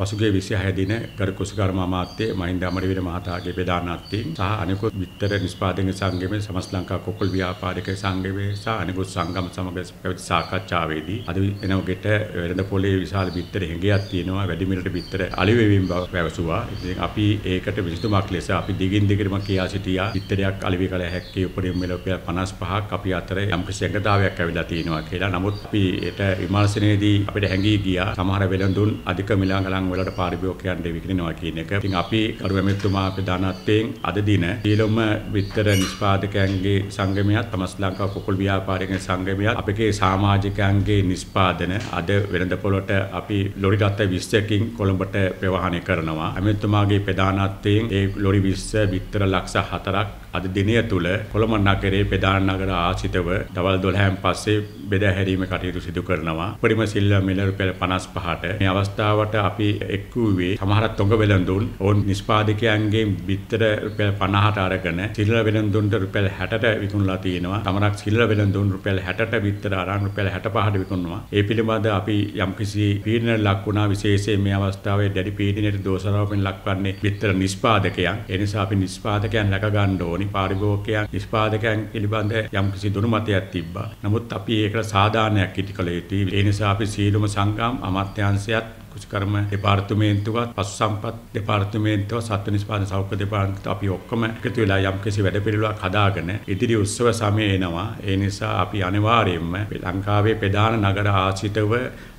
පසුගිය 26 දින ගරු කුසකර්ම අමාත්‍ය මහින්ද අමරවීර මහතාගේ ප්‍රධානත්වයෙන් සහ අනෙකුත් විතර නිෂ්පාදක සංගමයේ සමස් ලංකා කුකුල් ව්‍යාපාරික සංගමයේ සහ අනෙකුත් සංගම සමග පැවති සාකච්ඡාවේදී අද එනකොට වෙළඳ පොලේ විශාල විතර හැඟයක් තියෙනවා වැඩි මිලට විතර අලි වෙවීම බව පැවසුවා. ඉතින් අපි ඒකට විසඳුමක් ලෙස අපි දිගින් දිගටම කියා සිටියා. විතරයක් අලි වේ කළ හැක්කේ උපරිම මිල රුපියල් 55ක් අපි අතර යම් ප්‍රසංගතාවයක් ඇවිල්ලා තියෙනවා කියලා. නමුත් අපි ඒට විමර්ශනයේදී අපිට හැඟී ගියා සමහර වෙළඳුන් අධික මිලඟ නැත්නම් වලට පාරිභෝගිකයන් දෙවි කියනවා කියන එක. ඉතින් අපි කරුමැමෙතුමා අපේ දානත්වයෙන් අද දින ඊළොම විතර නිෂ්පාදකයන්ගේ සංගමයත් තමස් ලංකාව කුකුල් ව්‍යාපාරිකයන්ගේ සංගමයත් අපගේ සමාජිකයන්ගේ නිෂ්පාදන අද වෙළඳ පොළට අපි ලොරි ගත්ත 20කින් කොළඹට ප්‍රවාහනය කරනවා. ඇමතුමාගේ ප්‍රධානත්වයෙන් ඒ ලොරි 20 විතර ලක්ෂ 4ක් අද දිනය තුල කොළඹ නගරයේ ප්‍රධාන නගර ආශ්‍රිතව දවල් 12න් පස්සේ බෙදා හැරීමේ කටයුතු සිදු කරනවා. පරිම සිල්වා මිල රුපියල් 55ට මේ අවස්ථාවට අපි එක්වූවේ සමහරත් තොඟ වෙළඳුන් ඔවුන් නිෂ්පාදකයන්ගේ බිත්තර රුපියල් 50ට අරගෙන සිල්ලර වෙළඳුන්ට රුපියල් 60ට විකුණලා තියෙනවා. තමරක් සිල්ලර වෙළඳුන් රුපියල් 60ට බිත්තර අරන් රුපියල් 65ට විකුණනවා. ඒ පිළිබඳ අපි යම්කිසි පීඩනයක් ලක් වුණා විශේෂයෙන් මේ අවස්ථාවේ දැඩි පීඩනයට දෝෂාරෝපණ ලක්වන්නේ බිත්තර නිෂ්පාදකයන්. ඒ නිසා අපි නිෂ්පාදකයන් රැක ගන්න ඕනි. පාරිභෝගිකයන් නිෂ්පාදකයන් පිළිබඳ යම්කිසි දුනුමතයක් තිබ්බා. නමුත් අපි ඒකට සාධාරණයක් ඉදිකල යුතුයි. ඒ නිසා අපි සීලම සංගම් අමාත්‍යාංශයත් කුෂ්කර්ම දෙපාර්තමේන්තුවත් පසු සම්පත් දෙපාර්තමේන්තුව සත්ව නිෂ්පාදන සෞඛ්‍ය දෙපාර්තමේන්තුව අපි ඔක්කොම එකතු වෙලා යම්කිසි වැඩපිළිවෙලක් හදාගෙන ඉදිරි උත්සව සමය එනවා ඒ නිසා අපි අනිවාර්යයෙන්ම ලංකාවේ ප්‍රධාන නගර ආශ්‍රිතව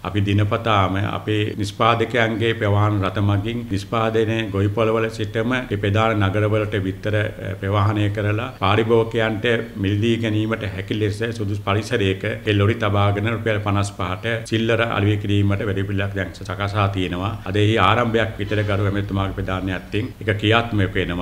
අපි දිනපතාම අපේ නිෂ්පාදකයන්ගේ ප්‍රවාහන රතමගින් නිෂ්පාදනය ගොවිපළවල සිටම ප්‍රධාන නගරවලට විතර ප්‍රවාහනය කරලා පාරිභෝගිකයන්ට මිලදී ගැනීමට හැකි ලෙස සුදුසු පරිසරයක ඒ ලොරි තබාගෙන රුපියල් 55ට සිල්ලර අලෙවි කිරීමට වැඩපිළිවෙලක් දැන් සකස් සකසා තියෙනවා. අද ඒ ආරම්භයක් විතර ගරු ඇමතුමාගේ ප්‍රධානයත්වයෙන් ඒක ක්‍රියාත්මක වෙනවා.